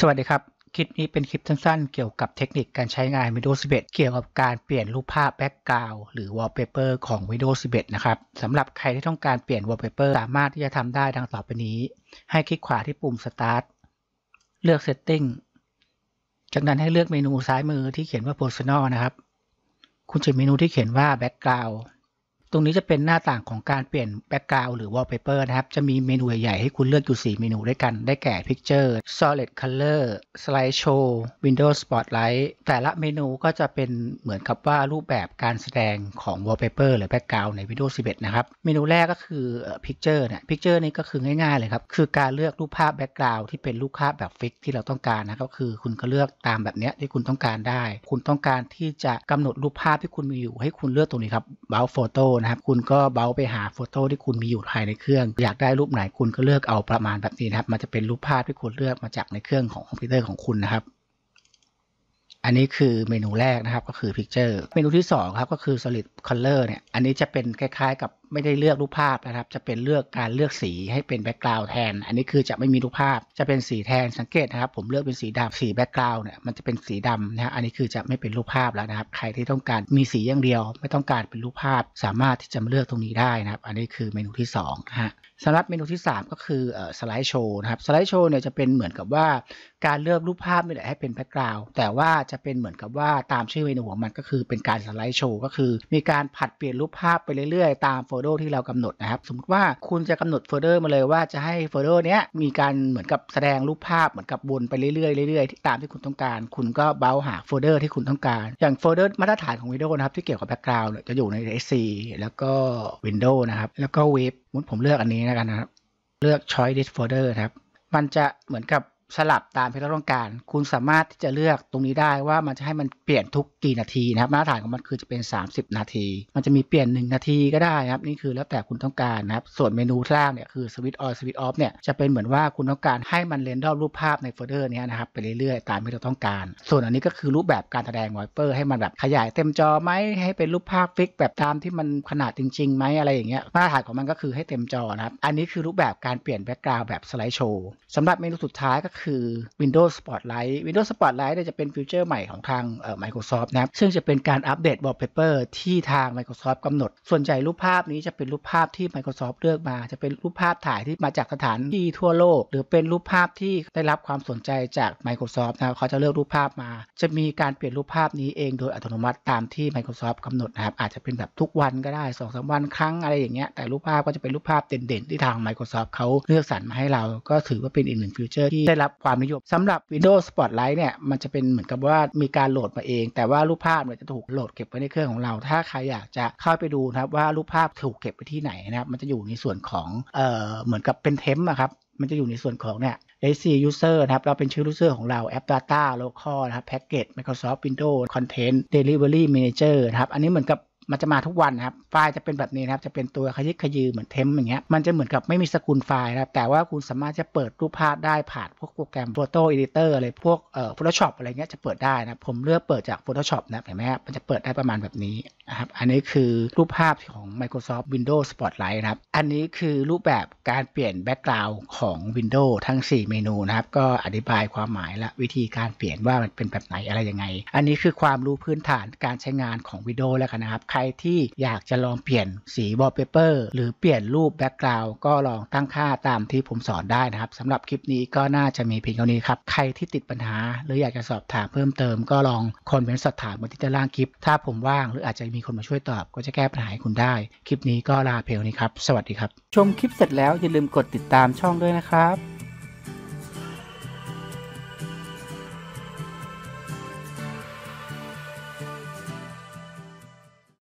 สวัสดีครับ คลิปนี้เป็นคลิปสั้นๆ เกี่ยวกับเทคนิคการใช้งาน Windows 11 เกี่ยวกับการเปลี่ยนรูปภาพแบ็กกราวหรือ Wallpaper ของ Windows 11 นะครับ สำหรับใครที่ต้องการเปลี่ยน Wallpaper สามารถที่จะทำได้ดังต่อไปนี้ ให้คลิกขวาที่ปุ่ม Start เลือก Setting จากนั้นให้เลือกเมนูซ้ายมือที่เขียนว่า Personal นะครับ คุณจะเมนูที่เขียนว่า Background ตรงนี้จะเป็นหน้าต่างของการเปลี่ยนแบ็กกราวหรือวอลเปเปอร์นะครับ จะมีเมนูใหญ่ๆให้คุณเลือกอยู่ 4 เมนูด้วยกัน ได้แก่ Picture Solid Color Slideshow Windows Spotlight แต่ละเมนูก็จะเป็นเหมือนกับว่ารูปแบบการแสดงของวอลเปเปอร์หรือแบ็กกราวใน Windows 11 นะครับ เมนูแรกก็คือ Picture เนี่ย Picture นี้ก็คือง่ายๆเลยครับ คือการเลือกรูปภาพแบ็กกราวที่เป็นรูปภาพแบบฟิกที่เราต้องการนะครับคือคุณก็เลือกตามแบบนี้ที่คุณต้องการได้ คุณต้องการที่จะกำหนดรูปภาพที่คุณมีอยู่ ให้คุณเลือกตรงนี้ครับ Browse Photo นะครับคุณก็เบาไปหาโฟโต้ที่คุณมีอยู่ภายในเครื่อง อยากได้รูปไหนคุณก็เลือกเอาประมาณแบบนี้นะครับ มันจะเป็นรูปภาพที่คุณเลือกมาจากในเครื่องของคอมพิวเตอร์ของคุณนะครับ อันนี้คือเมนูแรกนะครับก็คือ Picture เมนูที่2ครับก็คือ Solid Color เนี่ย อันนี้จะเป็นคล้ายๆกับไม่ได้เลือกรูปภาพนะครับ จะเป็นเลือกการเลือกสีให้เป็นแบ็กกราวด์แทน อันนี้คือจะไม่มีรูปภาพ จะเป็นสีแทนสังเกตนะครับ ผมเลือกเป็นสีดำสีแบ็กกราวด์เนี่ย มันจะเป็นสีดำนะอันนี้คือจะไม่เป็นรูปภาพแล้วนะครับ ใครที่ต้องการมีสีอย่างเดียว ไม่ต้องการเป็นรูปภาพ สามารถที่จะมาเลือกตรงนี้ได้นะครับ อันนี้คือเมนูที่2นะฮะ สำหรับเมนูที่ 3 ก็คือสไลด์โชว์นะครับ สไลด์โชว์เนี่ยจะเป็นเหมือนกับว่า การเลือกรูปภาพนี่แหละให้เป็นแบ็กกราวด์ แต่ว่าจะเป็นเหมือนกับว่าตามชื่อเมนูของมันก็คือ เป็นการสไลด์โชว์ก็คือ มีการผัดเปลี่ยนรูปภาพไปเรื่อยๆ ตามโฟลดที่เรากำหนดนะครับสมมติว่าคุณจะกำหนดโฟลเดอร์มาเลยว่าจะให้โฟลเดอร์เนี้ยมีการเหมือนกับแสดงรูปภาพเหมือนกับวนไปเรื่อยๆเรื่อยๆตามที่คุณต้องการ คุณก็เบ้าหาโฟลเดอร์ที่คุณต้องการ อย่างโฟลเดอร์มาตรฐานของ Windows นะครับ ที่เกี่ยวกับแบ็กกราวน์จะอยู่ใน SC แล้วก็ Windows นะครับแล้วก็เว็บผมเลือกอันนี้แล้วกันนะครับ เลือก Choice This Folder ครับ มันจะเหมือนกับสลับตามที่เราต้องการ คุณสามารถที่จะเลือกตรงนี้ได้ว่ามันจะให้มันเปลี่ยนทุกกี่นาทีนะครับมาตรฐานของมันคือจะเป็น 30 นาที มันจะมีเปลี่ยน1นาทีก็ได้นะครับนี่คือแล้วแต่คุณต้องการนะครับส่วนเมนูล่างเนี่ยคือสวิตช์ออนสวิตช์ออฟเนี่ยจะเป็นเหมือนว่าคุณต้องการให้มันเรนดอรรูปภาพในโฟลเดอร์นี้นะครับไปเรื่อยๆตามที่เราต้องการ ส่วนอันนี้ก็คือรูปแบบการแสดงไวเปอร์ให้มันแบบขยายเต็มจอไหมให้เป็นรูปภาพฟิกแบบตามที่มันขนาดจริงๆไหมอะไรอย่างเงี้ยมาตรฐานของมันก็คือให้เต็มจอนะครับอันนี้คือรูปแบบการเปลี่ยนแบ็กกราวด์แบบสไลด์โชว์สำหรับเมนูสุดท้ายก็คคือ Windows Spotlight Windows Spotlight น่จะเป็นฟิวเจอร์ใหม่ของทาง Microsoft นะซึ่งจะเป็นการอัปเดต Wallpaper ที่ทาง Microsoft กำหนด ส่วนใหญ่รูปภาพนี้จะเป็นรูปภาพที่ Microsoft เลือกมา จะเป็นรูปภาพถ่ายที่มาจากสถานที่ทั่วโลก หรือเป็นรูปภาพที่ได้รับความสนใจจาก Microsoft นะเขาจะเลือกรูปภาพมาจะมีการเปลี่ยนรูปภาพนี้เองโดยอัตโนมัติตามที่ Microsoft กำหนดนะครับอาจจะเป็นแบบทุกวันก็ได้2อสวันครั้งอะไรอย่างเงี้ยแต่รูปภาพก็จะเป็นรูปภาพเด่นๆ ที่ทาง Microsoft เขาเลือกสรรมาให้เราก็ถือว่าเป็นอีกหนึ่งฟวเจอร์ที่ได้รับับความนิยมสำหรับ Windows Spotlight เนี่ยมันจะเป็นเหมือนกับว่ามีการโหลดมาเอง แต่ว่ารูปภาพเนี่ยจะถูกโหลดเก็บไว้ในเครื่องของเรา ถ้าใครอยากจะเข้าไปดูนะครับว่ารูปภาพถูกเก็บไว้ที่ไหนนะครับมันจะอยู่ในส่วนของเอ่อเหมือนกับเป็นเทมป์นะครับมันจะอยู่ในส่วนของเนี่ย AC User นะครับเราเป็นชื่อ User ของเรา App Data Local นะครับ Package Microsoft Windows Content Delivery Manager นะครับอันนี้เหมือนกับมันจะมาทุกวันครับ ไฟล์จะเป็นแบบนี้นะครับ จะเป็นตัวขยิกขยือเหมือนเทมอย่างเงี้ย มันจะเหมือนกับไม่มีสกุลไฟล์นะครับ แต่ว่าคุณสามารถจะเปิดรูปภาพได้ผ่านพวกโปรแกรม Photo Editor อะไรพวกเอ่อ Photoshop อะไรเงี้ยจะเปิดได้นะผมเลือกเปิดจาก Photoshop นะ เห็นไหมครับมันจะเปิดได้ประมาณแบบนี้นะครับ อันนี้คือรูปภาพของ Microsoft Windows Spotlight นะครับ อันนี้คือรูปแบบการเปลี่ยนแบ็กกราวน์ของ Windows ทั้ง 4 เมนูนะครับ ก็อธิบายความหมายและวิธีการเปลี่ยนว่ามันเป็นแบบไหนอะไรยังไง อันนี้คือความรู้พื้นฐานการใช้งานของ Windows แล้วกันนะครับใครที่อยากจะลองเปลี่ยนสีวอลเปเปอร์หรือเปลี่ยนรูปแบ็กกราวก็ลองตั้งค่าตามที่ผมสอนได้นะครับสำหรับคลิปนี้ก็น่าจะมีเพียงเท่านี้ครับใครที่ติดปัญหาหรืออยากจะสอบถามเพิ่มเติมก็ลองคอมเมนต์สอบถามบนที่ด้านล่างคลิป ถ้าผมว่างหรืออาจจะมีคนมาช่วยตอบก็จะแก้ปัญหาให้คุณได้ คลิปนี้ก็ลาเพียงนี้ครับสวัสดีครับชมคลิปเสร็จแล้วอย่าลืมกดติดตามช่องด้วยนะครับ